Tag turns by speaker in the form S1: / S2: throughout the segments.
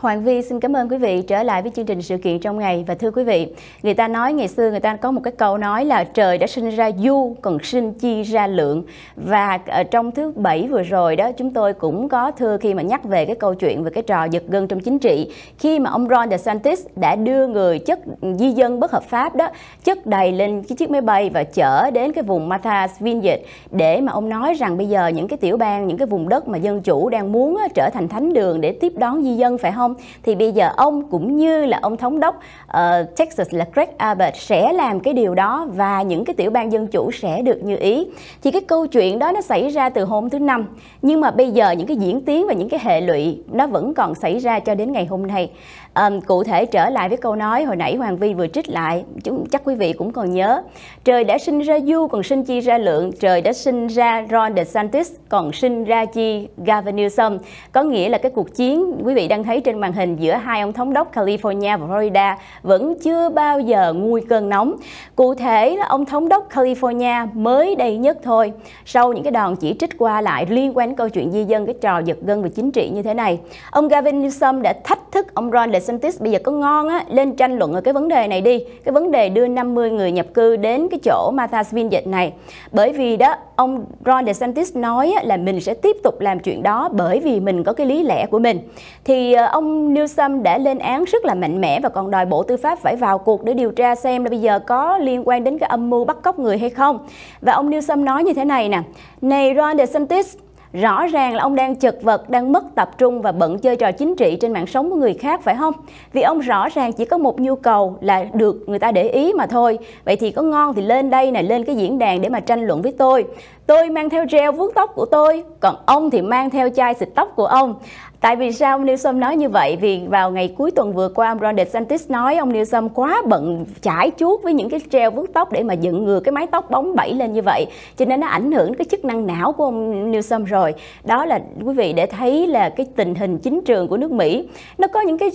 S1: Hoàng Vi xin cảm ơn quý vị trở lại với chương trình sự kiện trong ngày và thưa quý vị, người ta nói ngày xưa người ta có một cái câu nói là trời đã sinh ra du còn sinh chi ra lượng và ở ờ, trong thứ bảy vừa rồi đó chúng tôi cũng có thưa khi mà nhắc về cái câu chuyện về cái trò giật gân trong chính trị khi mà ông Ron DeSantis đã đưa người chất di dân bất hợp pháp đó chất đầy lên cái chiếc máy bay và chở đến cái vùng Martha's Vineyard để mà ông nói rằng bây giờ những cái tiểu bang những cái vùng đất mà dân chủ đang muốn trở thành thánh đường để tiếp đón di dân phải không? không? Thì bây giờ ông cũng như là ông thống đốc uh, Texas là Greg Abbott sẽ làm cái điều đó và những cái tiểu bang dân chủ sẽ được như ý. Thì cái câu chuyện đó nó xảy ra từ hôm thứ năm nhưng mà bây giờ những cái diễn tiến và những cái hệ lụy nó vẫn còn xảy ra cho đến ngày hôm nay. Um, cụ thể trở lại với câu nói hồi nãy Hoàng Vi vừa trích lại, chúng chắc quý vị cũng còn nhớ. Trời đã sinh ra Du còn sinh chi ra Lượng, trời đã sinh ra Ron DeSantis còn sinh ra chi Gavin Newsom. Có nghĩa là cái cuộc chiến quý vị đang thấy trên màn hình giữa hai ông thống đốc California và Florida vẫn chưa bao giờ nguôi cơn nóng. Cụ thể là ông thống đốc California mới đây nhất thôi. Sau những cái đòn chỉ trích qua lại liên quan đến câu chuyện di dân cái trò giật gân về chính trị như thế này, ông Gavin Newsom đã thách thức ông Ron DeSantis bây giờ có ngon á lên tranh luận ở cái vấn đề này đi, cái vấn đề đưa 50 người nhập cư đến cái chỗ Martha's Vineyard này. Bởi vì đó ông Ron DeSantis nói là mình sẽ tiếp tục làm chuyện đó bởi vì mình có cái lý lẽ của mình. Thì ờ, ông ông Newsom đã lên án rất là mạnh mẽ và còn đòi Bộ Tư pháp phải vào cuộc để điều tra xem là bây giờ có liên quan đến cái âm mưu bắt cóc người hay không. Và ông Newsom nói như thế này nè, này Ron DeSantis, Rõ ràng là ông đang chật vật, đang mất tập trung và bận chơi trò chính trị trên mạng sống của người khác phải không? Vì ông rõ ràng chỉ có một nhu cầu là được người ta để ý mà thôi. Vậy thì có ngon thì lên đây nè, lên cái diễn đàn để mà tranh luận với tôi tôi mang theo gel vuốt tóc của tôi còn ông thì mang theo chai xịt tóc của ông Tại vì sao ông Newsom nói như vậy? Vì vào ngày cuối tuần vừa qua, ông Ron DeSantis nói ông Newsom quá bận trải chuốt với những cái gel vuốt tóc để mà dựng ngừa cái mái tóc bóng bẩy lên như vậy. Cho nên nó ảnh hưởng cái chức năng não của ông Newsom rồi. Đó là quý vị để thấy là cái tình hình chính trường của nước Mỹ. Nó có những cái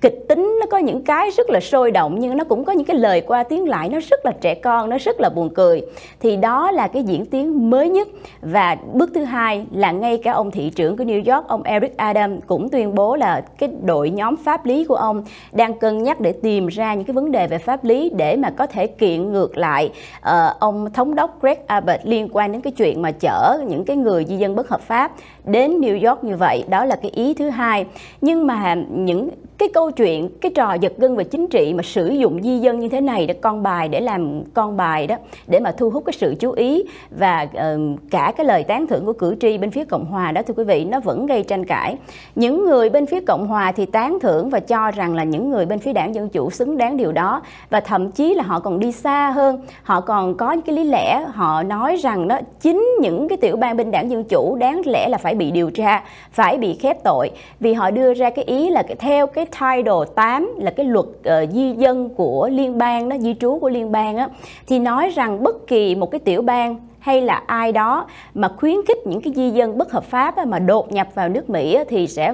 S1: kịch tính, nó có những cái rất là sôi động nhưng nó cũng có những cái lời qua tiếng lại nó rất là trẻ con, nó rất là buồn cười. Thì đó là cái diễn tiến mới nhất và bước thứ hai là ngay cả ông thị trưởng của New York ông Eric Adams cũng tuyên bố là cái đội nhóm pháp lý của ông đang cân nhắc để tìm ra những cái vấn đề về pháp lý để mà có thể kiện ngược lại uh, ông thống đốc Greg Abbott liên quan đến cái chuyện mà chở những cái người di dân bất hợp pháp đến New York như vậy đó là cái ý thứ hai nhưng mà những cái câu chuyện cái trò giật gân về chính trị mà sử dụng di dân như thế này để con bài để làm con bài đó để mà thu hút cái sự chú ý và uh, cả cái lời tán thưởng của cử tri bên phía cộng hòa đó thưa quý vị nó vẫn gây tranh cãi những người bên phía cộng hòa thì tán thưởng và cho rằng là những người bên phía đảng dân chủ xứng đáng điều đó và thậm chí là họ còn đi xa hơn họ còn có những cái lý lẽ họ nói rằng đó chính những cái tiểu bang bên đảng dân chủ đáng lẽ là phải phải bị điều tra, phải bị khép tội vì họ đưa ra cái ý là theo cái title 8 là cái luật uh, di dân của liên bang đó, di trú của liên bang á thì nói rằng bất kỳ một cái tiểu bang hay là ai đó mà khuyến khích những cái di dân bất hợp pháp mà đột nhập vào nước Mỹ thì sẽ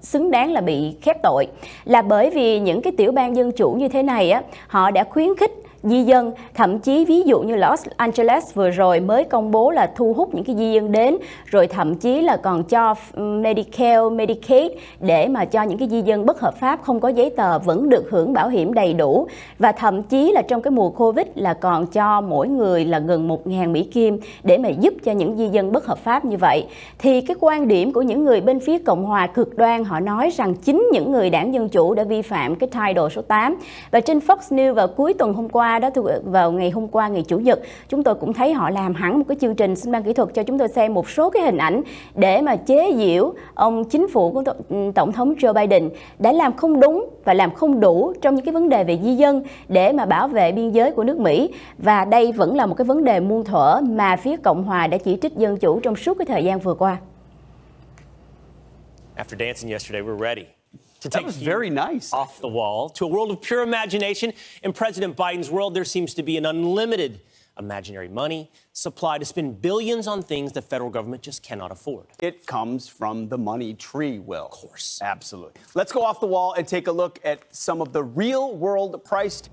S1: xứng đáng là bị khép tội là bởi vì những cái tiểu bang dân chủ như thế này á họ đã khuyến khích di dân thậm chí ví dụ như là Los Angeles vừa rồi mới công bố là thu hút những cái di dân đến rồi thậm chí là còn cho ừ, Medicare, Medicaid để mà cho những cái di dân bất hợp pháp không có giấy tờ vẫn được hưởng bảo hiểm đầy đủ và thậm chí là trong cái mùa Covid là còn cho mỗi người là gần 1.000 Mỹ Kim để mà giúp cho những di dân bất hợp pháp như vậy thì cái quan điểm của những người bên phía Cộng hòa cực đoan họ nói rằng chính những người đảng Dân Chủ đã vi phạm cái title số 8 và trên Fox News vào cuối tuần hôm qua đó vào ngày hôm qua ngày chủ nhật chúng tôi cũng thấy họ làm hẳn một cái chương trình sinh ban kỹ thuật cho chúng tôi xem một số cái hình ảnh để mà chế giễu ông chính phủ của ừ, tổng thống Joe Biden đã làm không đúng và làm không đủ trong những cái vấn đề về di dân để mà bảo vệ biên giới của nước Mỹ và đây vẫn là một cái vấn đề muôn thuở mà phía Cộng hòa đã chỉ trích dân chủ trong suốt cái thời gian vừa qua. After dancing yesterday, we're ready. to take very nice off the wall to a world of pure imagination. In President Biden's world, there seems to be an unlimited imaginary money supply to spend billions on things the federal government just cannot afford. It comes from the money tree, Will. Of course. Absolutely. Let's go off the wall and take a look at some of the real world priced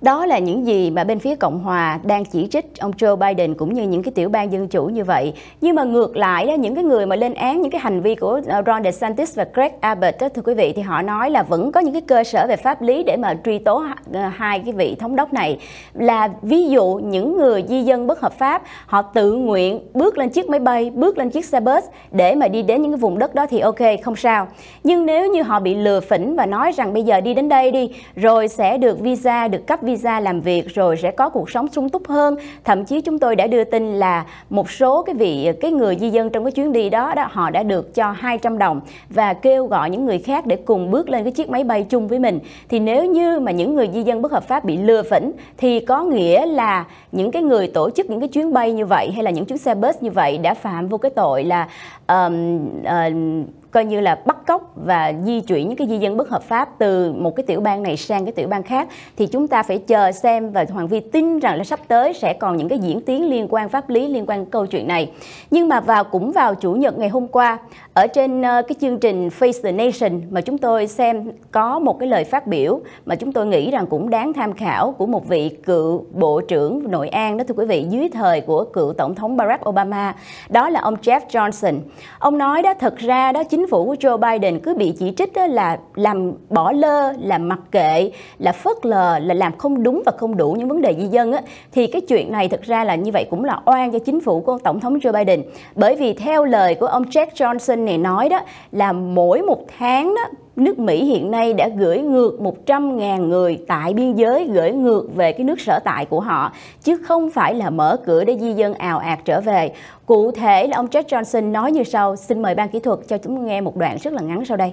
S1: Đó là những gì mà bên phía Cộng hòa đang chỉ trích ông Joe Biden cũng như những cái tiểu bang dân chủ như vậy. Nhưng mà ngược lại đó những cái người mà lên án những cái hành vi của ờ, Ron DeSantis và Greg Abbott đó, thưa quý vị thì họ nói là vẫn có những cái cơ sở về pháp lý để mà truy tố ờ, hai cái vị thống đốc này là ví dụ những người di dân bất hợp pháp họ tự nguyện bước lên chiếc máy bay, bước lên chiếc xe bus để mà đi đến những cái vùng đất đó thì ok không sao. Nhưng nếu như họ bị lừa phỉnh và nói rằng bây giờ đi đến đây đi rồi sẽ được visa được cấp visa làm việc rồi sẽ có cuộc sống sung túc hơn thậm chí chúng tôi đã đưa tin là một số cái vị cái người di dân trong cái chuyến đi đó đó họ đã được cho 200 đồng và kêu gọi những người khác để cùng bước lên cái chiếc máy bay chung với mình thì nếu như mà những người di dân bất hợp pháp bị lừa phỉnh thì có nghĩa là những cái người tổ chức những cái chuyến bay như vậy hay là những chuyến xe bus như vậy đã phạm vô cái tội là um, uh, coi như là bắt cóc và di chuyển những cái di dân bất hợp pháp từ một cái tiểu bang này sang cái tiểu bang khác thì chúng ta phải chờ xem và Hoàng Vi tin rằng là sắp tới sẽ còn những cái diễn tiến liên quan pháp lý liên quan câu chuyện này. Nhưng mà vào cũng vào chủ nhật ngày hôm qua ở trên ờ, cái chương trình Face the Nation mà chúng tôi xem có một cái lời phát biểu mà chúng tôi nghĩ rằng cũng đáng tham khảo của một vị cựu bộ trưởng nội an đó thưa quý vị dưới thời của cựu tổng thống Barack Obama đó là ông Jeff Johnson. Ông nói đó thật ra đó chính chính phủ của Joe Biden cứ bị chỉ trích đó là làm bỏ lơ, là mặc kệ, là phớt lờ, là làm không đúng và không đủ những vấn đề di dân á, thì cái chuyện này thực ra là như vậy cũng là oan cho chính phủ của tổng thống Joe Biden. Bởi vì theo lời của ông Jack Johnson này nói đó là mỗi một tháng đó nước Mỹ hiện nay đã gửi ngược 100.000 người tại biên giới gửi ngược về cái nước sở tại của họ chứ không phải là mở cửa để di dân ào ạt trở về. Cụ thể là ông Jack Johnson nói như sau, xin mời ban kỹ thuật cho chúng nghe một đoạn rất là ngắn sau đây.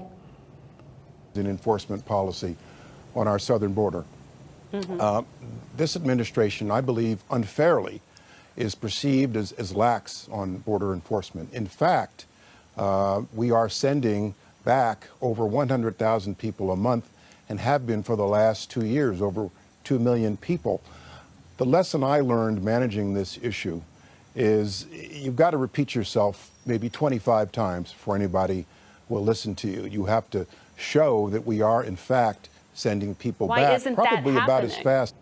S1: An enforcement policy on our southern border. Mm-hmm. Uh, this administration, I believe, unfairly is perceived as, as lax on border enforcement. In fact, uh, we are sending back over 100,000 people a month and have been for the last two years, over 2 million people. The lesson I learned managing this issue is you've got to repeat yourself maybe 25 times before anybody will listen to you. You have to show that we are, in fact, sending people Why back probably about as fast.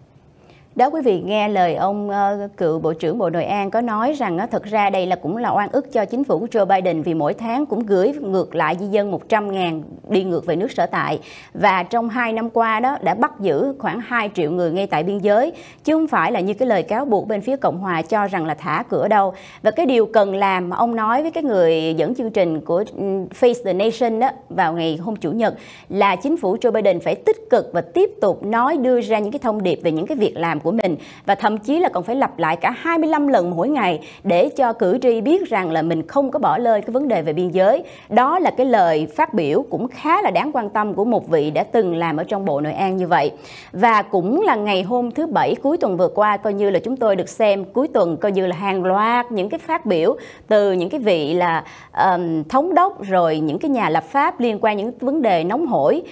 S1: đó quý vị nghe lời ông uh, cựu bộ trưởng bộ nội an có nói rằng uh, thật ra đây là cũng là oan ức cho chính phủ của Joe Biden vì mỗi tháng cũng gửi ngược lại di dân 100 ngàn đi ngược về nước sở tại và trong 2 năm qua đó đã bắt giữ khoảng 2 triệu người ngay tại biên giới chứ không phải là như cái lời cáo buộc bên phía Cộng hòa cho rằng là thả cửa đâu và cái điều cần làm mà ông nói với cái người dẫn chương trình của ừ, Face the Nation đó vào ngày hôm chủ nhật là chính phủ Joe Biden phải tích cực và tiếp tục nói đưa ra những cái thông điệp về những cái việc làm của mình và thậm chí là còn phải lặp lại cả 25 lần mỗi ngày để cho cử tri biết rằng là mình không có bỏ lơi cái vấn đề về biên giới. Đó là cái lời phát biểu cũng khá là đáng quan tâm của một vị đã từng làm ở trong Bộ Nội an như vậy. Và cũng là ngày hôm thứ Bảy cuối tuần vừa qua coi như là chúng tôi được xem cuối tuần coi như là hàng loạt những cái phát biểu từ những cái vị là um, thống đốc rồi những cái nhà lập pháp liên quan những vấn đề nóng hổi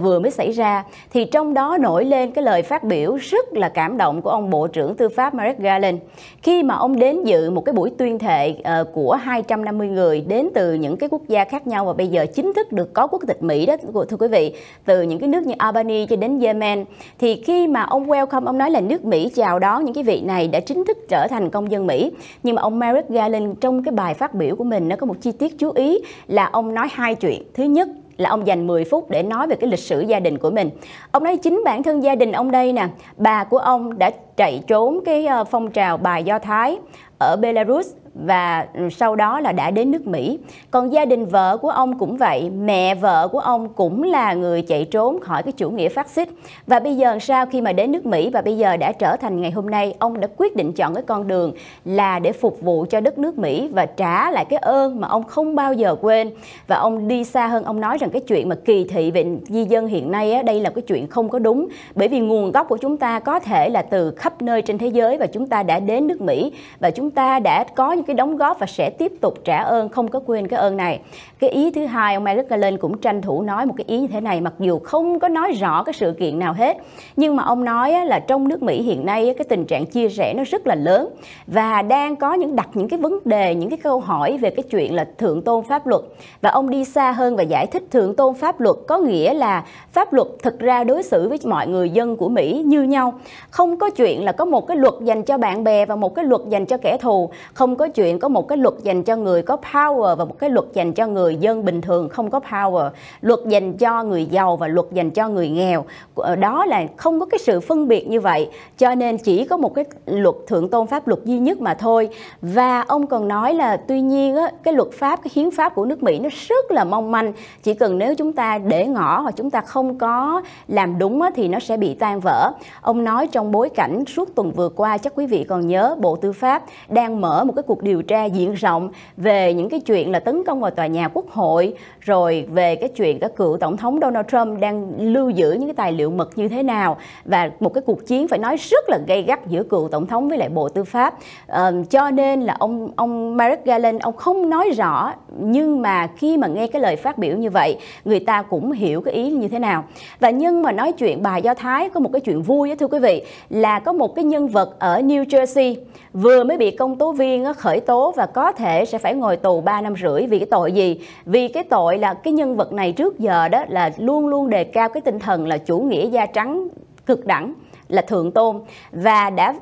S1: vừa mới xảy ra thì trong đó nổi lên cái lời phát biểu rất là cảm cảm động của ông Bộ trưởng Tư pháp Merrick Garland khi mà ông đến dự một cái buổi tuyên thệ ờ, của 250 người đến từ những cái quốc gia khác nhau và bây giờ chính thức được có quốc tịch Mỹ đó thưa quý vị, từ những cái nước như Albania cho đến Yemen. Thì khi mà ông welcome ông nói là nước Mỹ chào đón những cái vị này đã chính thức trở thành công dân Mỹ. Nhưng mà ông Merrick Garland trong cái bài phát biểu của mình nó có một chi tiết chú ý là ông nói hai chuyện. Thứ nhất là ông dành 10 phút để nói về cái lịch sử gia đình của mình. Ông nói chính bản thân gia đình ông đây nè, bà của ông đã chạy trốn cái ờ, phong trào bài Do Thái ở Belarus và sau đó là đã đến nước Mỹ. Còn gia đình vợ của ông cũng vậy, mẹ vợ của ông cũng là người chạy trốn khỏi cái chủ nghĩa phát xít. Và bây giờ sao khi mà đến nước Mỹ và bây giờ đã trở thành ngày hôm nay, ông đã quyết định chọn cái con đường là để phục vụ cho đất nước Mỹ và trả lại cái ơn mà ông không bao giờ quên. Và ông đi xa hơn, ông nói rằng cái chuyện mà kỳ thị về di dân hiện nay đây là cái chuyện không có đúng. Bởi vì nguồn gốc của chúng ta có thể là từ khắp nơi trên thế giới và chúng ta đã đến nước Mỹ và chúng ta đã có những cái đóng góp và sẽ tiếp tục trả ơn không có quên cái ơn này. Cái ý thứ hai ông Merrick Garland cũng tranh thủ nói một cái ý như thế này mặc dù không có nói rõ cái sự kiện nào hết nhưng mà ông nói là trong nước Mỹ hiện nay cái tình trạng chia rẽ nó rất là lớn và đang có những đặt những cái vấn đề những cái câu hỏi về cái chuyện là thượng tôn pháp luật và ông đi xa hơn và giải thích thượng tôn pháp luật có nghĩa là pháp luật thực ra đối xử với mọi người dân của Mỹ như nhau không có chuyện chuyện là có một cái luật dành cho bạn bè và một cái luật dành cho kẻ thù không có chuyện có một cái luật dành cho người có power và một cái luật dành cho người dân bình thường không có power luật dành cho người giàu và luật dành cho người nghèo ờ, đó là không có cái sự phân biệt như vậy cho nên chỉ có một cái luật thượng tôn pháp luật duy nhất mà thôi và ông còn nói là tuy nhiên á, cái luật pháp cái hiến pháp của nước Mỹ nó rất là mong manh chỉ cần nếu chúng ta để ngỏ hoặc chúng ta không có làm đúng á, thì nó sẽ bị tan vỡ ông nói trong bối cảnh suốt tuần vừa qua chắc quý vị còn nhớ Bộ Tư pháp đang mở một cái cuộc điều tra diện rộng về những cái chuyện là tấn công vào tòa nhà Quốc hội rồi về cái chuyện các cựu tổng thống Donald Trump đang lưu giữ những cái tài liệu mật như thế nào và một cái cuộc chiến phải nói rất là gay gắt giữa cựu tổng thống với lại Bộ Tư pháp. À, cho nên là ông ông Merrick Garland ông không nói rõ nhưng mà khi mà nghe cái lời phát biểu như vậy người ta cũng hiểu cái ý như thế nào. Và nhưng mà nói chuyện bà Do Thái có một cái chuyện vui đó thưa quý vị là có có một cái nhân vật ở New Jersey vừa mới bị công tố viên khởi tố và có thể sẽ phải ngồi tù 3 năm rưỡi vì cái tội gì? Vì cái tội là cái nhân vật này trước giờ đó là luôn luôn đề cao cái tinh thần là chủ nghĩa da trắng cực đẳng là thượng tôn và đã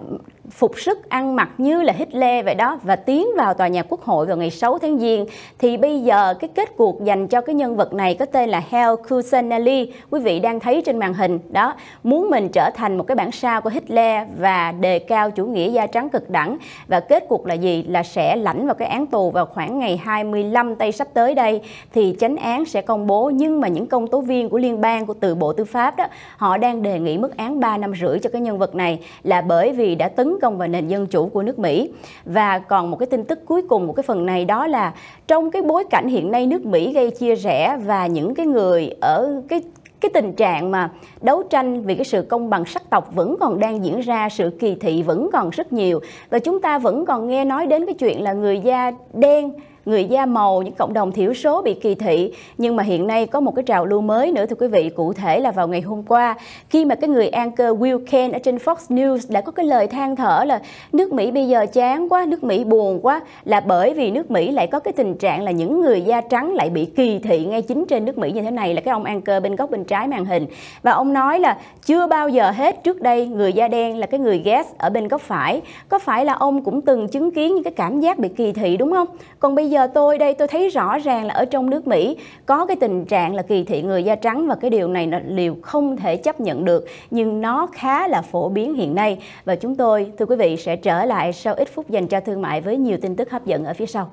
S1: phục sức ăn mặc như là Hitler vậy đó và tiến vào tòa nhà quốc hội vào ngày 6 tháng Giêng thì bây giờ cái kết cuộc dành cho cái nhân vật này có tên là Hel Kusanali quý vị đang thấy trên màn hình đó muốn mình trở thành một cái bản sao của Hitler và đề cao chủ nghĩa da trắng cực đẳng và kết cuộc là gì là sẽ lãnh vào cái án tù vào khoảng ngày 25 tây sắp tới đây thì chánh án sẽ công bố nhưng mà những công tố viên của liên bang của từ Bộ Tư pháp đó họ đang đề nghị mức án 3 năm rưỡi cho cái nhân vật này là bởi vì đã tấn công vào nền dân chủ của nước Mỹ. Và còn một cái tin tức cuối cùng một cái phần này đó là trong cái bối cảnh hiện nay nước Mỹ gây chia rẽ và những cái người ở cái cái tình trạng mà đấu tranh vì cái sự công bằng sắc tộc vẫn còn đang diễn ra, sự kỳ thị vẫn còn rất nhiều và chúng ta vẫn còn nghe nói đến cái chuyện là người da đen người da màu, những cộng đồng thiểu số bị kỳ thị. Nhưng mà hiện nay có một cái trào lưu mới nữa thưa quý vị, cụ thể là vào ngày hôm qua khi mà cái người anchor Will Kane ở trên Fox News đã có cái lời than thở là nước Mỹ bây giờ chán quá, nước Mỹ buồn quá là bởi vì nước Mỹ lại có cái tình trạng là những người da trắng lại bị kỳ thị ngay chính trên nước Mỹ như thế này là cái ông anchor bên góc bên trái màn hình. Và ông nói là chưa bao giờ hết trước đây người da đen là cái người guest ở bên góc phải. Có phải là ông cũng từng chứng kiến những cái cảm giác bị kỳ thị đúng không? Còn bây giờ giờ tôi đây tôi thấy rõ ràng là ở trong nước Mỹ có cái tình trạng là kỳ thị người da trắng và cái điều này là điều không thể chấp nhận được nhưng nó khá là phổ biến hiện nay và chúng tôi thưa quý vị sẽ trở lại sau ít phút dành cho thương mại với nhiều tin tức hấp dẫn ở phía sau.